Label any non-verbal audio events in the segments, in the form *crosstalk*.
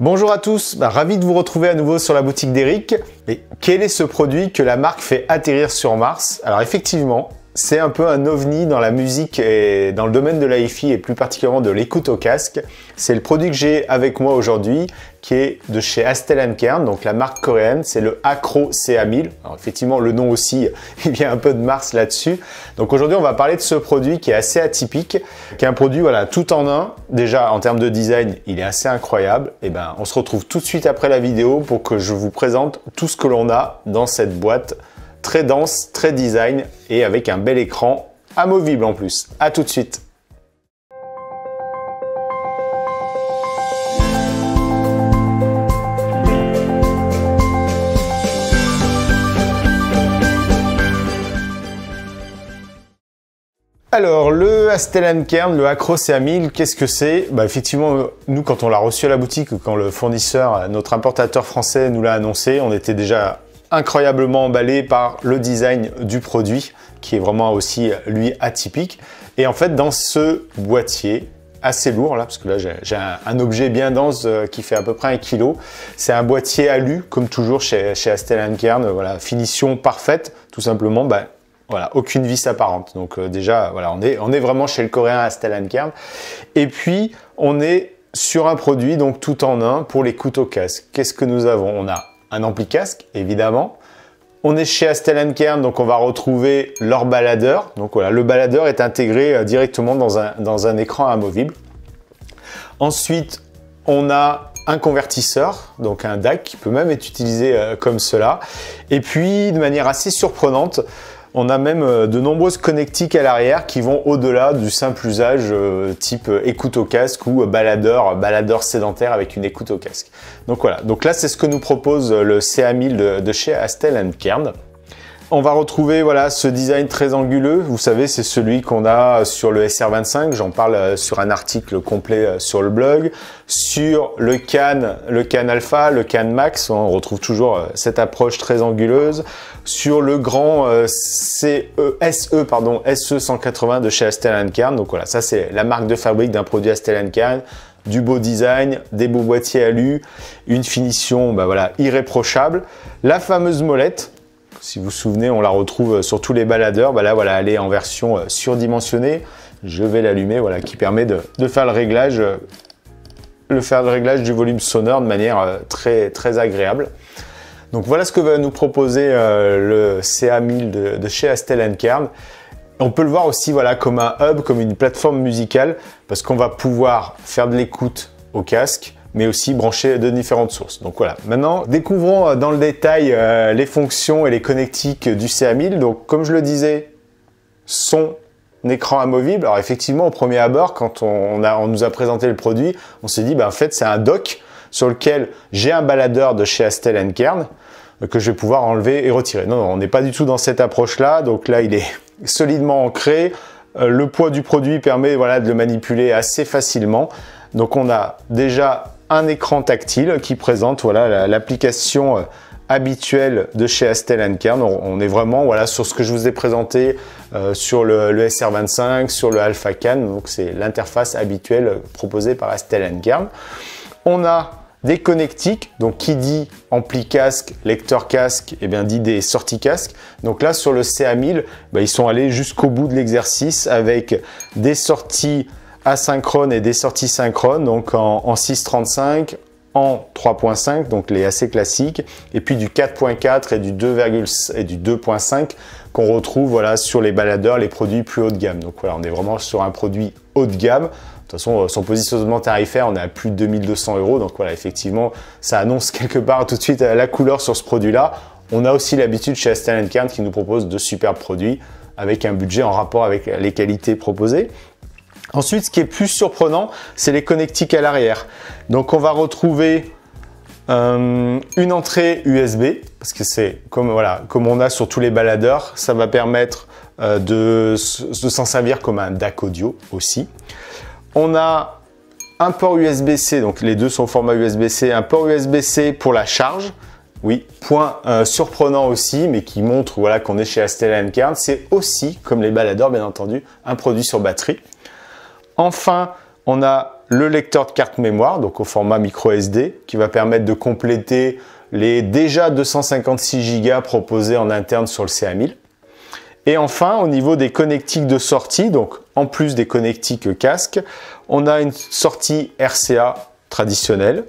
Bonjour à tous, bah, ravi de vous retrouver à nouveau sur la boutique d'Eric. Et quel est ce produit que la marque fait atterrir sur Mars Alors effectivement, c'est un peu un ovni dans la musique et dans le domaine de la et plus particulièrement de l'écoute au casque. C'est le produit que j'ai avec moi aujourd'hui qui est de chez Astel Kern, donc la marque coréenne, c'est le Acro CA1000. Alors effectivement, le nom aussi, *laughs* il y a un peu de Mars là-dessus. Donc aujourd'hui, on va parler de ce produit qui est assez atypique, qui est un produit voilà, tout en un. Déjà, en termes de design, il est assez incroyable. Et eh ben, on se retrouve tout de suite après la vidéo pour que je vous présente tout ce que l'on a dans cette boîte très dense, très design et avec un bel écran amovible en plus. A tout de suite Alors, le Astellan Kern, le CA 1000, qu'est-ce que c'est bah, Effectivement, nous, quand on l'a reçu à la boutique, quand le fournisseur, notre importateur français nous l'a annoncé, on était déjà incroyablement emballé par le design du produit qui est vraiment aussi euh, lui atypique. Et en fait dans ce boîtier, assez lourd là, parce que là j'ai un, objet bien dense euh, qui fait à peu près un kilo. C'est un boîtier alu, comme toujours chez, chez Astel Kern, voilà, finition parfaite, tout simplement, ben voilà, aucune vis apparente. Donc euh, déjà, voilà, on est, on est vraiment chez le coréen Astel Kern. Et puis, on est sur un produit, donc tout en un, pour les couteaux casques. Qu'est-ce que nous avons On a un ampli casque, évidemment. On est chez Kern donc on va retrouver leur baladeur. Donc voilà, le baladeur est intégré euh, directement dans un, dans un écran amovible. Ensuite, on a un convertisseur, donc un DAC qui peut même être utilisé euh, comme cela. Et puis, de manière assez surprenante, on a même euh, de nombreuses connectiques à l'arrière qui vont au-delà du simple usage euh, type euh, écoute au casque ou baladeur, baladeur sédentaire avec une écoute au casque. Donc voilà, donc là c'est ce que nous propose le CA1000 de, de chez Astel Kern on va retrouver voilà ce design très anguleux. Vous savez, c'est celui qu'on a sur le SR25. J'en parle euh, sur un article complet euh, sur le blog. Sur le Can, le Can Alpha, le Can Max, on retrouve toujours euh, cette approche très anguleuse. Sur le grand CE, SE, pardon, SE 180 de chez Astel Cairn. Donc voilà, ça c'est la marque de fabrique d'un produit Astel Cairn, du beau design, des beaux boîtiers alu, une finition bah voilà, irréprochable. La fameuse molette, si vous vous souvenez, on la retrouve sur tous les baladeurs. Bah elle est en version euh, surdimensionnée. Je vais l'allumer, voilà, qui permet de, faire le réglage, euh, le faire le réglage du volume sonore de manière euh, très très agréable. Donc voilà ce que va nous proposer le CA1000 de, chez Astel Kern. On peut le voir aussi voilà, comme un hub, comme une plateforme musicale, parce qu'on va pouvoir faire de l'écoute au casque, mais aussi branché de différentes sources. Donc voilà. Maintenant, découvrons euh, dans le détail euh, les fonctions et les connectiques du CA1000. Donc comme je le disais, son écran amovible. Alors effectivement, au premier abord, quand on, a, on nous a présenté le produit, on s'est dit, ben, en fait, c'est un dock sur lequel j'ai un baladeur de chez Astell Kern euh, que je vais pouvoir enlever et retirer. Non, non on n'est pas du tout dans cette approche-là. Donc là, il est *laughs* solidement ancré. Le poids du produit permet voilà, de le manipuler assez facilement. Donc on a déjà un écran tactile qui présente voilà l'application euh, habituelle de chez Astel Kern. On, est vraiment voilà sur ce que je vous ai présenté euh, sur le, SR25, sur le Alpha Donc c'est l'interface habituelle proposée par Astel Kern. On a des connectiques, donc qui dit ampli casque, lecteur casque, et eh bien dit des sorties casque. Donc là sur le CA1000, bah, ils sont allés jusqu'au bout de l'exercice avec des sorties asynchrone et des sorties synchrones, donc en, 6.35, en 3.5, donc les assez classiques, et puis du 4.4 et du 2,5 et du 2.5 qu'on retrouve voilà sur les baladeurs, les produits plus haut de gamme. Donc voilà, on est vraiment sur un produit haut de gamme. De toute façon, euh, son positionnement tarifaire, on est à plus de 2200 euros. Donc voilà, effectivement, ça annonce *laughs* quelque part tout de suite euh, la couleur sur ce produit-là. On a aussi l'habitude chez Aston Kern qui nous propose de superbes produits avec un budget en rapport avec les qualités proposées. Ensuite, ce qui est plus surprenant, c'est les connectiques à l'arrière. Donc on va retrouver euh, une entrée USB, parce que c'est comme, on a sur tous les baladeurs, ça va permettre euh, de, s'en servir comme un DAC audio aussi. On a un port USB-C, donc les deux sont au format USB-C, un port USB-C pour la charge. Oui, point euh, surprenant aussi, mais qui montre voilà, qu'on est chez Astella Kern. C'est aussi, comme les baladeurs bien entendu, un produit sur batterie. Enfin, on a le lecteur de carte mémoire, donc au format micro SD, qui va permettre de compléter les déjà 256 Go proposés en interne sur le CA1000. Et enfin, au niveau des connectiques de sortie, donc en plus des connectiques casque, on a une sortie RCA traditionnelle,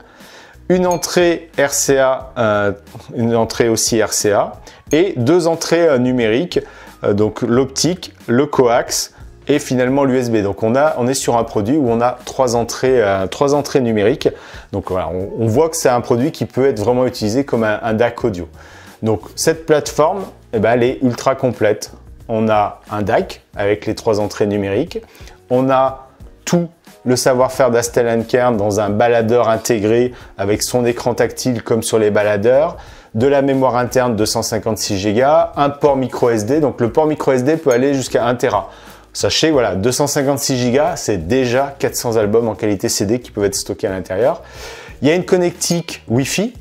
une entrée RCA, euh, une entrée aussi RCA, et deux entrées euh, numériques, euh, donc l'optique, le coax, et finalement l'USB. Donc on, a, on est sur un produit où on a trois entrées, euh, entrées numériques. Donc voilà, on, voit que c'est un produit qui peut être vraiment utilisé comme un, DAC audio. Donc cette plateforme, eh ben, elle est ultra complète. On a un DAC avec les trois entrées numériques. On a tout le savoir-faire d'Astel Kern dans un baladeur intégré avec son écran tactile comme sur les baladeurs, de la mémoire interne de 156 Go, un port micro SD. Donc le port micro SD peut aller jusqu'à 1 Tera. Sachez, voilà, 256 Go, c'est déjà 400 albums en qualité CD qui peuvent être stockés à l'intérieur. Il y a une connectique Wi-Fi,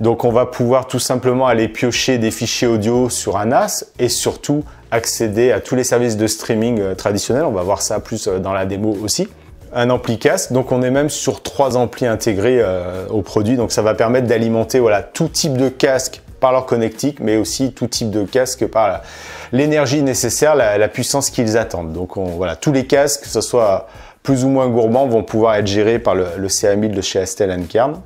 donc on va pouvoir tout simplement aller piocher des fichiers audio sur un NAS et surtout accéder à tous les services de streaming euh, traditionnels. On va voir ça plus euh, dans la démo aussi. Un ampli casque, donc on est même sur trois amplis intégrés euh, au produit, donc ça va permettre d'alimenter voilà, tout type de casque par leur connectique, mais aussi tout type de casque par l'énergie nécessaire, la, puissance qu'ils attendent. Donc voilà, tous les casques, que ce soit plus ou moins gourmands, vont pouvoir être gérés par le, le de chez Astel Kern.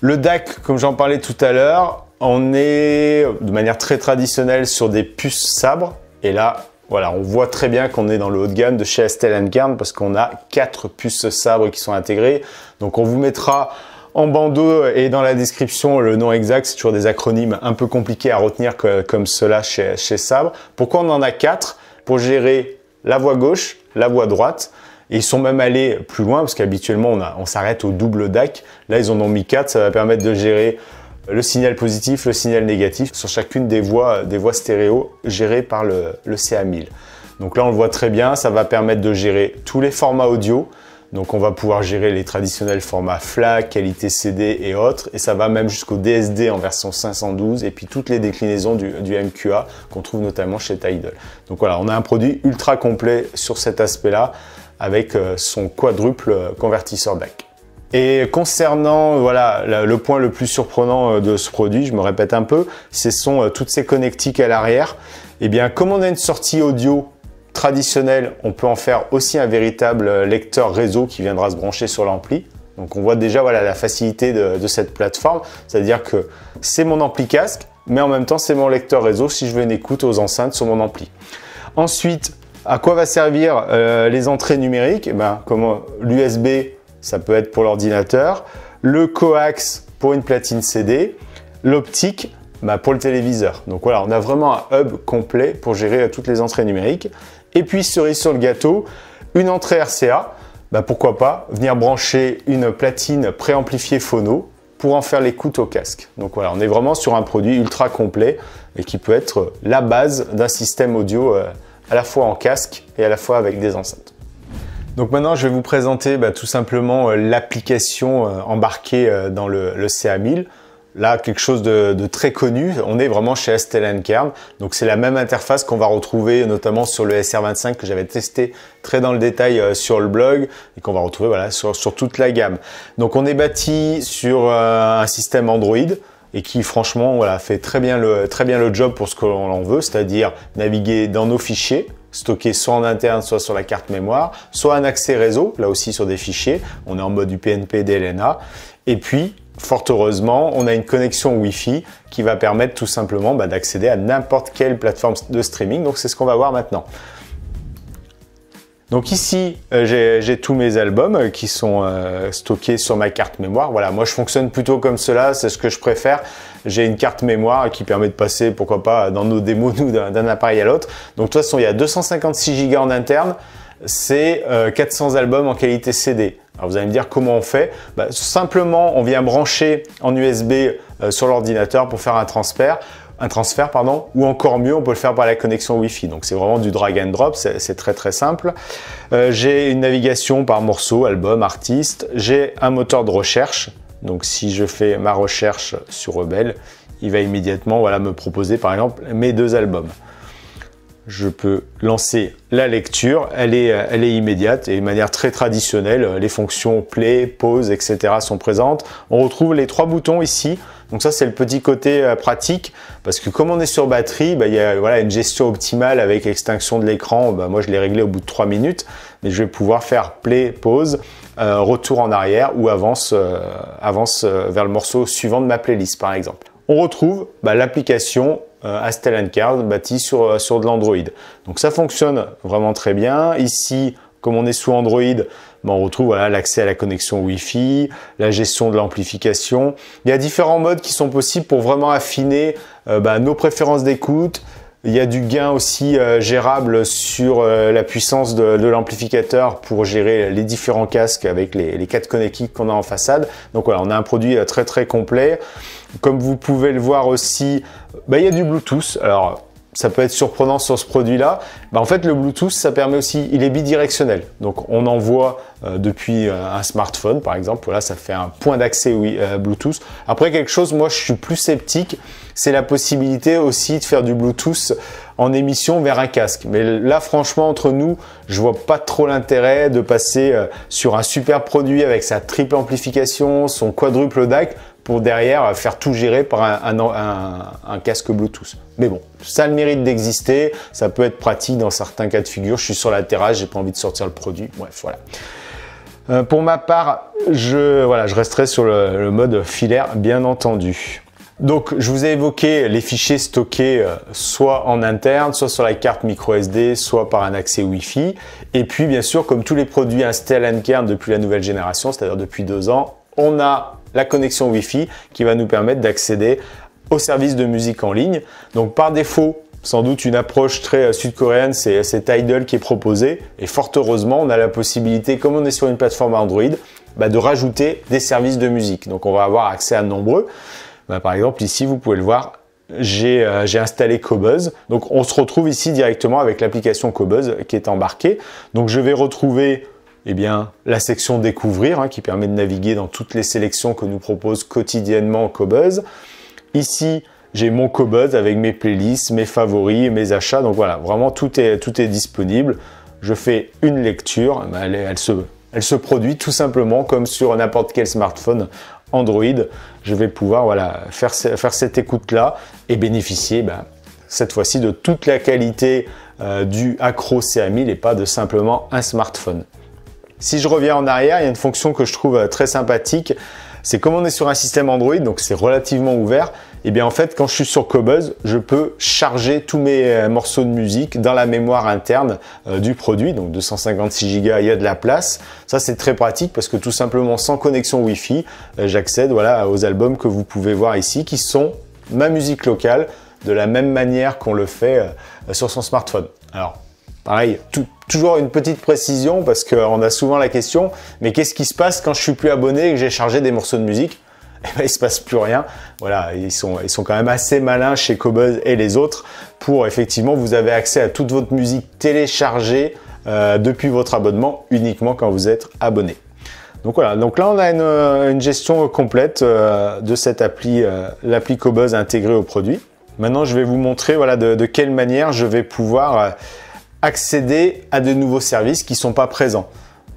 Le DAC, comme j'en parlais tout à l'heure, on est de manière très traditionnelle sur des puces sabres. Et là, voilà, on voit très bien qu'on est dans le haut de gamme de chez Astel Kern parce qu'on a quatre puces sabres qui sont intégrées. Donc on vous mettra en bandeau et dans la description le nom exact. C'est toujours des acronymes un peu compliqués à retenir comme cela chez, Sabre. Pourquoi on en a quatre Pour gérer la voie gauche, la voie droite. Et ils sont même allés plus loin parce qu'habituellement on, s'arrête au double DAC. Là ils en ont mis 4, ça va permettre de gérer le signal positif, le signal négatif sur chacune des voies, des stéréo gérées par le, le CA1000. Donc là on le voit très bien, ça va permettre de gérer tous les formats audio, donc on va pouvoir gérer les traditionnels formats FLAC, qualité CD et autres. Et ça va même jusqu'au DSD en version 512 et puis toutes les déclinaisons du, MQA qu'on trouve notamment chez Tidal. Donc voilà, on a un produit ultra complet sur cet aspect-là avec euh, son quadruple euh, convertisseur DAC. Et concernant voilà le point le plus surprenant euh, de ce produit, je me répète un peu, ce sont toutes ces connectiques à l'arrière. Et eh bien comme on a une sortie audio traditionnel, on peut en faire aussi un véritable euh, lecteur réseau qui viendra se brancher sur l'ampli. Donc on voit déjà voilà, la facilité de, cette plateforme, c'est-à-dire que c'est mon ampli casque, mais en même temps c'est mon lecteur réseau si je veux une écoute aux enceintes sur mon ampli. Ensuite, à quoi va servir euh, les entrées numériques eh ben, euh, l'USB, ça peut être pour l'ordinateur, le coax pour une platine CD, l'optique bah, pour le téléviseur. Donc voilà, on a vraiment un hub complet pour gérer toutes les entrées numériques. Et puis cerise sur le gâteau, une entrée RCA. Bah, pourquoi pas venir brancher une platine préamplifiée phono pour en faire l'écoute au casque. Donc voilà, on est vraiment sur un produit ultra complet et qui peut être la base d'un système audio euh, à la fois en casque et à la fois avec des enceintes. Donc maintenant, je vais vous présenter bah, tout simplement euh, l'application euh, embarquée dans le, le CA1000. Là, quelque chose de, très connu, on est vraiment chez AstelNKern. Donc c'est la même interface qu'on va retrouver notamment sur le SR25 que j'avais testé très dans le détail euh, sur le blog et qu'on va retrouver voilà, sur, toute la gamme. Donc on est bâti sur euh, un système Android et qui franchement voilà, fait très bien, le, très bien le job pour ce que l'on veut, c'est-à-dire naviguer dans nos fichiers, stocker soit en interne, soit sur la carte mémoire, soit un accès réseau, là aussi sur des fichiers, on est en mode PNP DLNA, et puis fort heureusement, on a une connexion Wi-Fi qui va permettre tout simplement bah, d'accéder à n'importe quelle plateforme de streaming. Donc c'est ce qu'on va voir maintenant. Donc ici, euh, j'ai tous mes albums euh, qui sont euh, stockés sur ma carte mémoire. Voilà, moi je fonctionne plutôt comme cela, c'est ce que je préfère. J'ai une carte mémoire qui permet de passer, pourquoi pas, dans nos démos, d'un appareil à l'autre. Donc de toute façon, il y a 256 Go en interne c'est 400 euh, albums en qualité CD. Alors vous allez me dire comment on fait bah, Simplement, on vient brancher en USB euh, sur l'ordinateur pour faire un transfert un transfert, pardon, ou encore mieux, on peut le faire par la connexion Wi-Fi. Donc c'est vraiment du drag and drop, c'est très très simple. Euh, j'ai une navigation par morceau, album, artiste. J'ai un moteur de recherche. Donc si je fais ma recherche sur Rebelle, il va immédiatement me proposer par exemple mes deux albums je peux lancer la lecture. Elle est, euh, elle est immédiate et de manière très traditionnelle, euh, les fonctions play, pause, etc. sont présentes. On retrouve les trois boutons ici. Donc ça, c'est le petit côté euh, pratique parce que comme on est sur batterie, bah, il y a voilà, une gestion optimale avec extinction de l'écran. Bah, moi, je l'ai réglé au bout de trois minutes, mais je vais pouvoir faire play, pause, retour en arrière ou avance, avance vers le morceau suivant de ma playlist, par exemple on retrouve bah, l'application euh, Card bâtie sur, euh, sur de l'Android. Donc ça fonctionne vraiment très bien. Ici, comme on est sous Android, bah, on retrouve l'accès à la connexion Wi-Fi, la gestion de l'amplification. Il y a différents modes qui sont possibles pour vraiment affiner euh, bah, nos préférences d'écoute, il y a du gain aussi euh, gérable sur la puissance de, l'amplificateur pour gérer les différents casques avec les, les quatre connectiques qu'on a en façade. Donc voilà, on a un produit très très complet. Comme vous pouvez le voir aussi, bah, il y a du Bluetooth. Alors, ça peut être surprenant sur ce produit-là. Bah, en fait, le Bluetooth, ça permet aussi, il est bidirectionnel. Donc, on envoie euh, depuis euh, un smartphone, par exemple. Voilà, ça fait un point d'accès oui, euh, Bluetooth. Après, quelque chose, moi, je suis plus sceptique, c'est la possibilité aussi de faire du Bluetooth en émission vers un casque. Mais là, franchement, entre nous, je ne vois pas trop l'intérêt de passer sur un super produit avec sa triple amplification, son quadruple DAC pour derrière faire tout gérer par un, casque Bluetooth. Mais bon, ça a le mérite d'exister, ça peut être pratique dans certains cas de figure. Je suis sur la terrasse, j'ai pas envie de sortir le produit. Bref, voilà. Euh, pour ma part, je, voilà, je resterai sur le, mode filaire, bien entendu. Donc, je vous ai évoqué les fichiers stockés euh, soit en interne, soit sur la carte micro SD, soit par un accès Wi-Fi. Et puis, bien sûr, comme tous les produits installés à depuis la nouvelle génération, c'est-à-dire depuis deux ans, on a la connexion Wi-Fi qui va nous permettre d'accéder aux services de musique en ligne. Donc par défaut, sans doute une approche très euh, sud-coréenne, c'est idle qui est proposé. Et fort heureusement, on a la possibilité, comme on est sur une plateforme Android, bah, de rajouter des services de musique. Donc on va avoir accès à nombreux. Bah, par exemple, ici, vous pouvez le voir, euh, j'ai installé Cobuzz. Donc on se retrouve ici directement avec l'application Cobuzz qui est embarquée. Donc je vais retrouver eh bien, la section découvrir, hein, qui permet de naviguer dans toutes les sélections que nous propose quotidiennement Cobuzz. Ici, j'ai mon Cobuzz avec mes playlists, mes favoris, mes achats. Donc voilà, vraiment tout est, tout est disponible. Je fais une lecture, bah, elle, se, elle se produit tout simplement comme sur n'importe quel smartphone Android. Je vais pouvoir voilà, faire, cette écoute-là et bénéficier bah, cette fois-ci de toute la qualité euh, du Acro CA1000 et pas de simplement un smartphone. Si je reviens en arrière, il y a une fonction que je trouve euh, très sympathique. C'est comme on est sur un système Android, donc c'est relativement ouvert. Et eh bien en fait, quand je suis sur Cobuzz, je peux charger tous mes euh, morceaux de musique dans la mémoire interne euh, du produit. Donc 256 Go, il y a de la place. Ça c'est très pratique parce que tout simplement sans connexion Wi-Fi, j'accède voilà aux albums que vous pouvez voir ici, qui sont ma musique locale de la même manière qu'on le fait sur son smartphone. Alors Pareil, toujours une petite précision parce qu'on a souvent la question, mais qu'est-ce qui se passe quand je suis plus abonné et que j'ai chargé des morceaux de musique *laughs* eh bien, il se passe plus rien. Voilà, ils sont, ils sont quand même assez malins chez Cobuzz et les autres pour effectivement vous avez accès à toute votre musique téléchargée euh, depuis votre abonnement uniquement quand vous êtes abonné. Donc voilà, donc là on a une, gestion complète euh, de cette appli, euh, l'appli Cobuzz intégrée au produit. Maintenant je vais vous montrer de quelle manière je vais pouvoir accéder à de nouveaux services qui ne sont pas présents.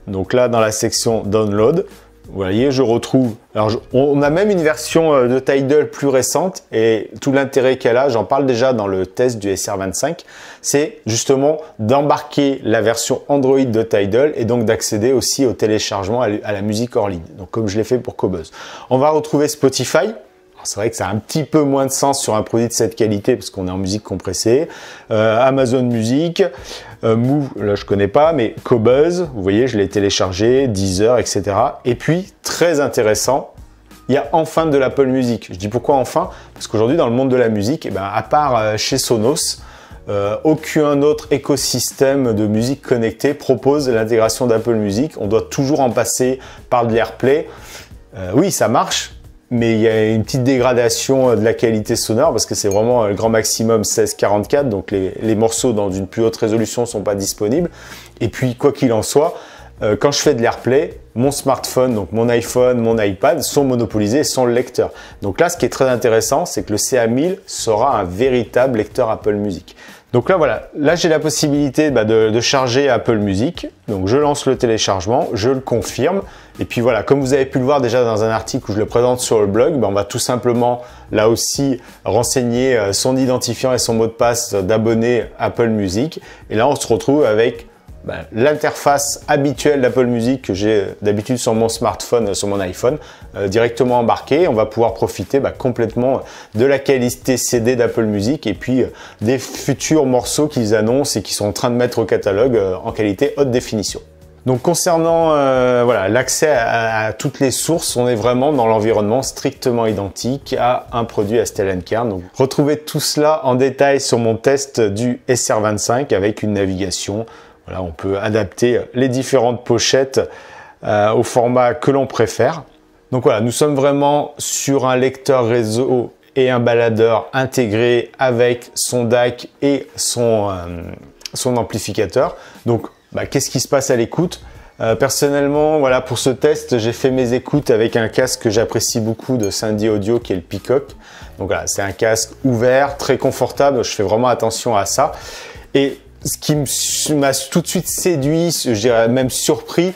Donc là, dans la section Download, vous voyez, je retrouve. Alors, on a même une version euh, de Tidal plus récente et tout l'intérêt qu'elle a, j'en parle déjà dans le test du SR25, c'est justement d'embarquer la version Android de Tidal et donc d'accéder aussi au téléchargement à la musique hors ligne. Donc, comme je l'ai fait pour Cobuzz. On va retrouver Spotify c'est vrai que ça a un petit peu moins de sens sur un produit de cette qualité parce qu'on est en musique compressée. Euh, Amazon Music, euh, Mou, là je connais pas, mais Cobuzz, vous voyez, je l'ai téléchargé, Deezer, etc. Et puis, très intéressant, il y a enfin de l'Apple Music. Je dis pourquoi enfin Parce qu'aujourd'hui, dans le monde de la musique, eh ben, à part euh, chez Sonos, euh, aucun autre écosystème de musique connectée propose l'intégration d'Apple Music. On doit toujours en passer par de l'AirPlay. oui, ça marche, mais il y a une petite dégradation euh, de la qualité sonore parce que c'est vraiment euh, le grand maximum 1644, donc les, morceaux dans une plus haute résolution ne sont pas disponibles. Et puis, quoi qu'il en soit, euh, quand je fais de l'AirPlay, mon smartphone, donc mon iPhone, mon iPad sont monopolisés sans le lecteur. Donc là, ce qui est très intéressant, c'est que le CA1000 sera un véritable lecteur Apple Music. Donc là, voilà, là j'ai la possibilité bah, de charger Apple Music. Donc je lance le téléchargement, je le confirme. Et puis voilà, comme vous avez pu le voir déjà dans un article où je le présente sur le blog, ben on va tout simplement là aussi renseigner euh, son identifiant et son mot de passe d'abonné Apple Music. Et là, on se retrouve avec ben, l'interface habituelle d'Apple Music que j'ai d'habitude sur mon smartphone, sur mon iPhone, euh, directement embarqué. On va pouvoir profiter ben, complètement de la qualité CD d'Apple Music et puis euh, des futurs morceaux qu'ils annoncent et qu'ils sont en train de mettre au catalogue en qualité haute définition. Donc concernant euh, voilà l'accès à, toutes les sources, on est vraiment dans l'environnement strictement identique à un produit Astell&Kern. kern Donc retrouvez tout cela en détail sur mon test du SR25 avec une navigation. Voilà, on peut adapter les différentes pochettes euh, au format que l'on préfère. Donc voilà, nous sommes vraiment sur un lecteur réseau et un baladeur intégré avec son DAC et son, euh, son amplificateur. Donc bah, qu'est-ce qui se passe à l'écoute. Euh, personnellement, voilà, pour ce test, j'ai fait mes écoutes avec un casque que j'apprécie beaucoup de Sandy Audio qui est le Peacock. Donc c'est un casque ouvert, très confortable, je fais vraiment attention à ça. Et ce qui m'a tout de suite séduit, je dirais même surpris,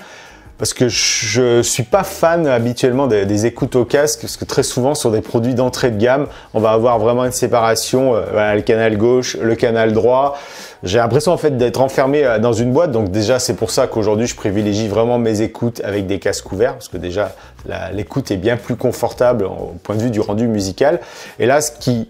parce que je ne suis pas fan habituellement des, écoutes au casque, parce que très souvent sur des produits d'entrée de gamme, on va avoir vraiment une séparation, euh, le canal gauche, le canal droit, j'ai l'impression en fait d'être enfermé euh, dans une boîte, donc déjà c'est pour ça qu'aujourd'hui je privilégie vraiment mes écoutes avec des casques couverts, parce que déjà l'écoute est bien plus confortable au point de vue du rendu musical. Et là, ce qui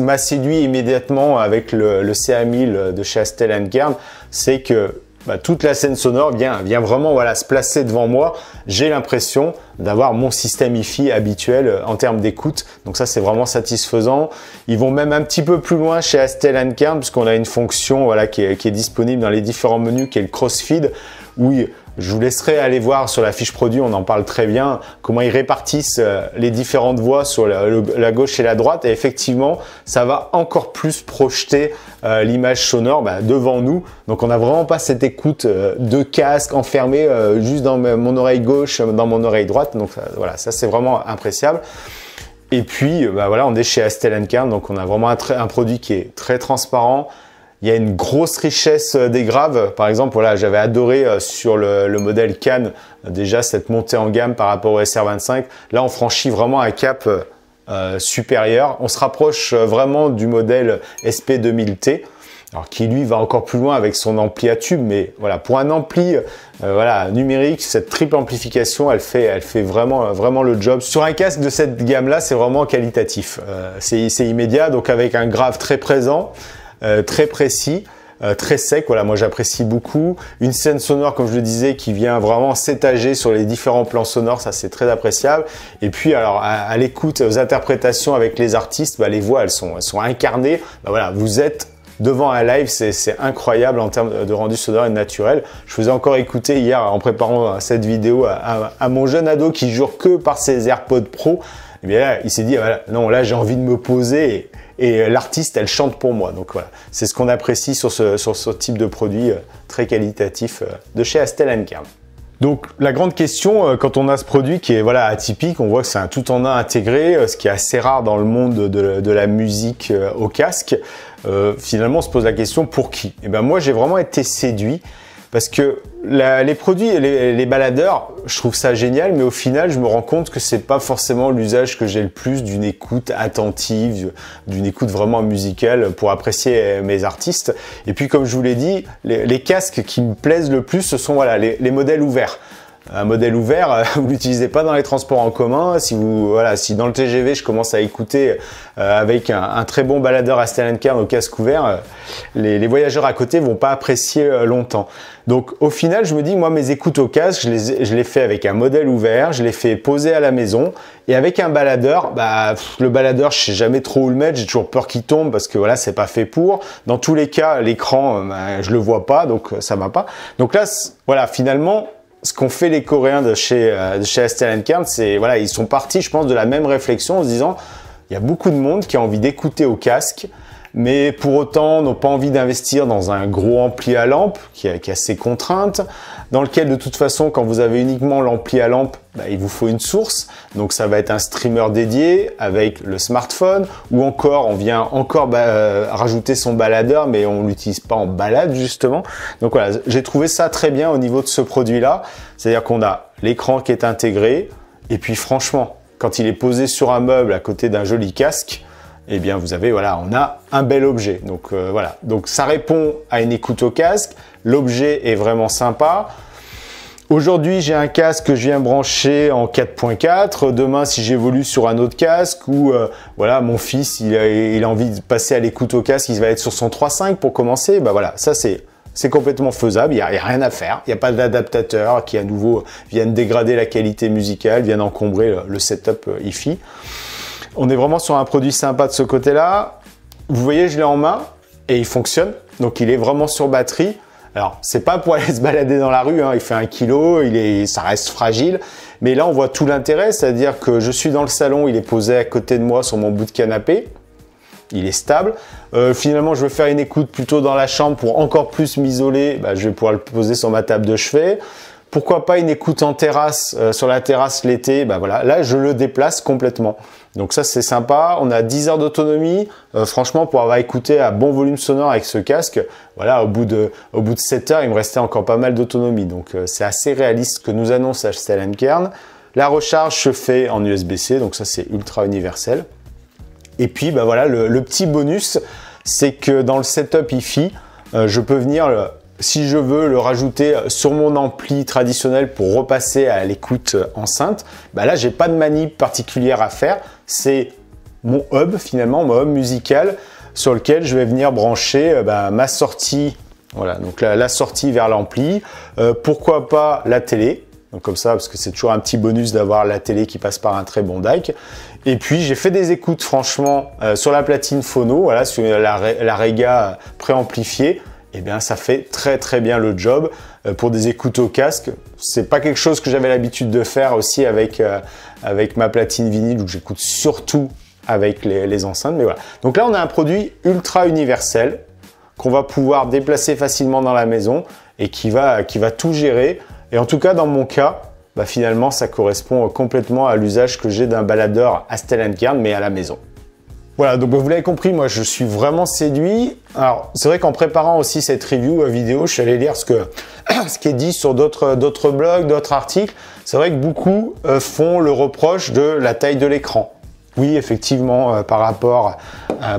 m'a séduit immédiatement avec le, le CA1000 de chez Astell Kern, c'est que bah, toute la scène sonore vient, vraiment se placer devant moi. J'ai l'impression d'avoir mon système IFi habituel euh, en termes d'écoute. Donc ça, c'est vraiment satisfaisant. Ils vont même un petit peu plus loin chez Astel Kern puisqu'on a une fonction qui est, disponible dans les différents menus qui est le Crossfeed. Oui, je vous laisserai aller voir sur la fiche produit, on en parle très bien, comment ils répartissent euh, les différentes voix sur la gauche et la droite. Et effectivement, ça va encore plus projeter euh, l'image sonore bah, devant nous. Donc on n'a vraiment pas cette écoute euh, de casque enfermé euh, juste dans mon oreille gauche, dans mon oreille droite. Donc voilà, ça c'est vraiment appréciable. Et puis bah, voilà, on est chez Astel donc on a vraiment un, produit qui est très transparent. Il y a une grosse richesse des graves. Par exemple, voilà, j'avais adoré sur le, le modèle Cannes déjà cette montée en gamme par rapport au SR25. Là, on franchit vraiment un cap euh, supérieur. On se rapproche euh, vraiment du modèle SP2000T. qui lui va encore plus loin avec son ampli à tube, mais voilà pour un ampli euh, voilà numérique, cette triple amplification, elle fait, elle fait vraiment, vraiment le job. Sur un casque de cette gamme là, c'est vraiment qualitatif, c'est immédiat, donc avec un grave très présent, très précis. Euh, très sec. Voilà, moi j'apprécie beaucoup. Une scène sonore, comme je le disais, qui vient vraiment s'étager sur les différents plans sonores, ça c'est très appréciable. Et puis alors à, l'écoute, aux interprétations avec les artistes, bah, les voix elles sont, incarnées. Bah, voilà, vous êtes devant un live, c'est incroyable en termes de rendu sonore et naturel. Je vous ai encore écouté hier en préparant euh, cette vidéo à, mon jeune ado qui joue que par ses AirPods Pro. Et eh bien là, il s'est dit, ah, voilà, non, là j'ai envie de me poser et euh, l'artiste, elle chante pour moi. Donc voilà, c'est ce qu'on apprécie sur ce, type de produit euh, très qualitatif euh, de chez Astel Kern. Donc la grande question quand on a ce produit qui est voilà atypique, on voit que c'est un tout en un intégré, ce qui est assez rare dans le monde de, la musique au casque. finalement, on se pose la question pour qui Et eh ben moi, j'ai vraiment été séduit parce que les produits, les, les, baladeurs, je trouve ça génial, mais au final, je me rends compte que c'est pas forcément l'usage que j'ai le plus d'une écoute attentive, d'une écoute vraiment musicale pour apprécier mes artistes. Et puis, comme je vous l'ai dit, les, casques qui me plaisent le plus, ce sont voilà les, les modèles ouverts un modèle ouvert, euh, vous l'utilisez pas dans les transports en commun. Si vous, voilà, si dans le TGV je commence à écouter euh, avec un, très bon baladeur à au casque ouvert, euh, les, les, voyageurs à côté vont pas apprécier longtemps. Donc au final, je me dis moi mes écoutes au casque, je les, je les fais avec un modèle ouvert, je les fais poser à la maison et avec un baladeur, bah le baladeur je sais jamais trop où le mettre, j'ai toujours peur qu'il tombe parce que voilà c'est pas fait pour. Dans tous les cas, l'écran bah, je le vois pas donc ça va pas. Donc là voilà finalement ce qu'ont fait les Coréens de chez, euh, de chez c'est voilà, ils sont partis, je pense, de la même réflexion en se disant il y a beaucoup de monde qui a envie d'écouter au casque, mais pour autant n'ont pas envie d'investir dans un gros ampli à lampe qui a, qui a ses contraintes, dans lequel de toute façon, quand vous avez uniquement l'ampli à lampe, bah, il vous faut une source. Donc ça va être un streamer dédié avec le smartphone ou encore on vient encore bah, euh, rajouter son baladeur, mais on l'utilise pas en balade justement. Donc voilà, j'ai trouvé ça très bien au niveau de ce produit-là. C'est-à-dire qu'on a l'écran qui est intégré et puis franchement, quand il est posé sur un meuble à côté d'un joli casque, eh bien vous avez, voilà, on a un bel objet. Donc euh, voilà, donc ça répond à une écoute au casque, l'objet est vraiment sympa. Aujourd'hui, j'ai un casque que je viens brancher en 4.4. Demain, si j'évolue sur un autre casque ou euh, voilà, mon fils, il a, envie de passer à l'écoute au casque, il va être sur son 3.5 pour commencer. Bah voilà, ça c'est c'est complètement faisable, il n'y a, rien à faire. Il n'y a pas d'adaptateur qui à nouveau viennent dégrader la qualité musicale, viennent encombrer le, setup euh, IFI. On est vraiment sur un produit sympa de ce côté-là. Vous voyez, je l'ai en main et il fonctionne. Donc il est vraiment sur batterie. Alors, c'est pas pour *laughs* aller se balader dans la rue, hein. il fait un kilo, il est, ça reste fragile. Mais là, on voit tout l'intérêt, c'est-à-dire que je suis dans le salon, il est posé à côté de moi sur mon bout de canapé. Il est stable. Euh, finalement, je veux faire une écoute plutôt dans la chambre pour encore plus m'isoler. Bah, je vais pouvoir le poser sur ma table de chevet. Pourquoi pas une écoute en terrasse, euh, sur la terrasse l'été bah, voilà, là je le déplace complètement. Donc ça c'est sympa. On a 10 heures d'autonomie. Euh, franchement, pour avoir écouté à bon volume sonore avec ce casque, voilà, au bout de, au 7 heures, il me restait encore pas mal d'autonomie. Donc euh, c'est assez réaliste que nous annonce Stellan Kern. La recharge se fait en USB-C, donc ça c'est ultra universel. Et puis bah, voilà, le, petit bonus, c'est que dans le setup IFI, je peux venir si je veux le rajouter sur mon ampli traditionnel pour repasser à l'écoute enceinte, là bah là j'ai pas de manip particulière à faire, c'est mon hub finalement, mon hub musical sur lequel je vais venir brancher euh, bah, ma sortie, voilà, donc la, sortie vers l'ampli, euh, pourquoi pas la télé, comme ça, parce que c'est toujours un petit bonus d'avoir la télé qui passe par un très bon DAC. Et puis j'ai fait des écoutes franchement euh, sur la platine phono, voilà, sur la, réga préamplifiée et eh bien ça fait très très bien le job euh, pour des écoutes au casque. C'est pas quelque chose que j'avais l'habitude de faire aussi avec, euh, avec ma platine vinyle où j'écoute surtout avec les, enceintes. Mais voilà. Donc là on a un produit ultra universel qu'on va pouvoir déplacer facilement dans la maison et qui va, qui va tout gérer. Et en tout cas dans mon cas, bah, finalement ça correspond complètement à l'usage que j'ai d'un baladeur à mais à la maison. Voilà, donc bah, vous l'avez compris, moi je suis vraiment séduit. Alors c'est vrai qu'en préparant aussi cette review euh, vidéo, je suis allé lire ce, que, *clears throat* ce qui est dit sur euh, d'autres blogs, d'autres articles. C'est vrai que beaucoup euh, font le reproche de la taille de l'écran. Oui, effectivement, par, rapport,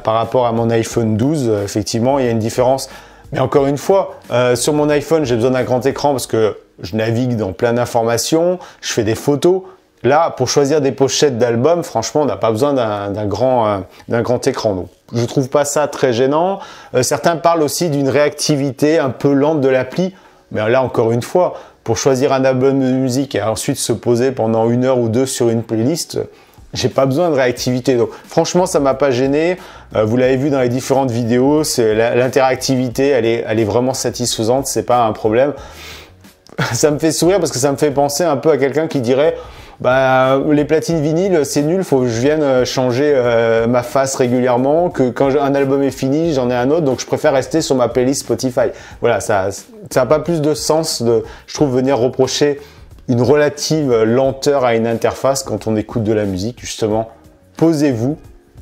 par rapport à mon iPhone 12, effectivement, il y a une différence. Mais encore une fois, sur mon iPhone, j'ai besoin d'un grand écran parce que je navigue dans plein d'informations, je fais des photos. Là, pour choisir des pochettes d'albums, franchement, on n'a pas besoin d'un grand, euh, grand écran. Donc. Je trouve pas ça très gênant. Euh, certains parlent aussi d'une réactivité un peu lente de l'appli. Mais là, encore une fois, pour choisir un album de musique et ensuite se poser pendant une heure ou deux sur une playlist, j'ai pas besoin de réactivité. Donc, franchement, ça m'a pas gêné. Euh, vous l'avez vu dans les différentes vidéos, l'interactivité, elle est, vraiment satisfaisante. C'est pas un problème. *laughs* Ça me fait sourire parce que ça me fait penser un peu à quelqu'un qui dirait bah les platines vinyles c'est nul, faut que je vienne euh, changer euh, ma face régulièrement, que quand un album est fini, j'en ai un autre, donc je préfère rester sur ma playlist Spotify. Voilà, ça ça a pas plus de sens de je trouve venir reprocher une relative lenteur à une interface quand on écoute de la musique, justement, posez-vous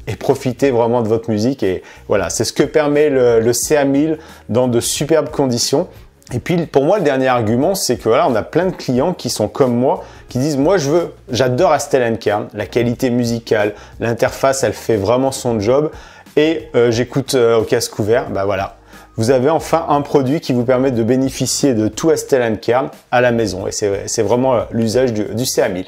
et profitez vraiment de votre musique. Et voilà, c'est ce que permet le, le CA1000 dans de superbes conditions. Et puis pour moi, le dernier argument, c'est que voilà, on a plein de clients qui sont comme moi, qui disent moi je veux, j'adore Astel Kern, la qualité musicale, l'interface, elle fait vraiment son job, et euh, j'écoute euh, au casque ouvert, bah voilà. Vous avez enfin un produit qui vous permet de bénéficier de tout Astel Kern à la maison, et c'est vraiment euh, l'usage du, CA1000.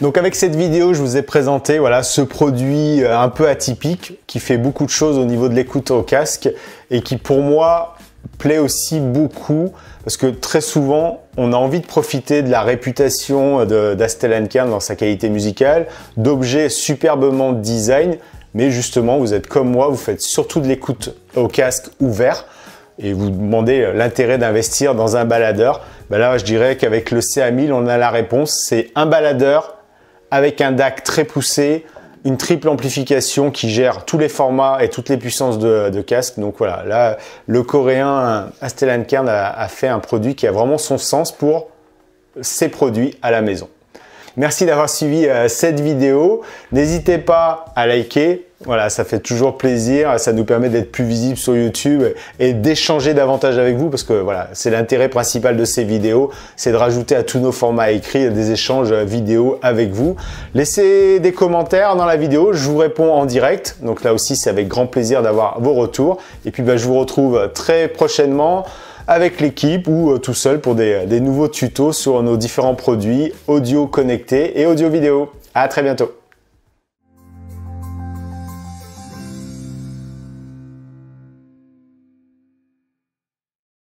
Donc avec cette vidéo, je vous ai présenté voilà ce produit un peu atypique qui fait beaucoup de choses au niveau de l'écoute au casque et qui pour moi plaît aussi beaucoup parce que très souvent, on a envie de profiter de la réputation euh, d'Astellan Kern dans sa qualité musicale, d'objets superbement design, mais justement, vous êtes comme moi, vous faites surtout de l'écoute au casque ouvert et vous demandez euh, l'intérêt d'investir dans un baladeur. Ben là, je dirais qu'avec le CA1000, on a la réponse. C'est un baladeur avec un DAC très poussé, une triple amplification qui gère tous les formats et toutes les puissances de, casque. Donc voilà, là, le coréen euh, Astellan Kern a, fait un produit qui a vraiment son sens pour ses produits à la maison. Merci d'avoir suivi euh, cette vidéo. N'hésitez pas à liker, voilà, ça fait toujours plaisir, ça nous permet d'être plus visible sur YouTube et d'échanger davantage avec vous parce que voilà, c'est l'intérêt principal de ces vidéos, c'est de rajouter à tous nos formats écrits des échanges vidéo avec vous. Laissez des commentaires dans la vidéo, je vous réponds en direct. Donc là aussi, c'est avec grand plaisir d'avoir vos retours. Et puis bah, je vous retrouve très prochainement avec l'équipe ou euh, tout seul pour des, euh, des nouveaux tutos sur nos différents produits audio connectés et audio vidéo. À très bientôt.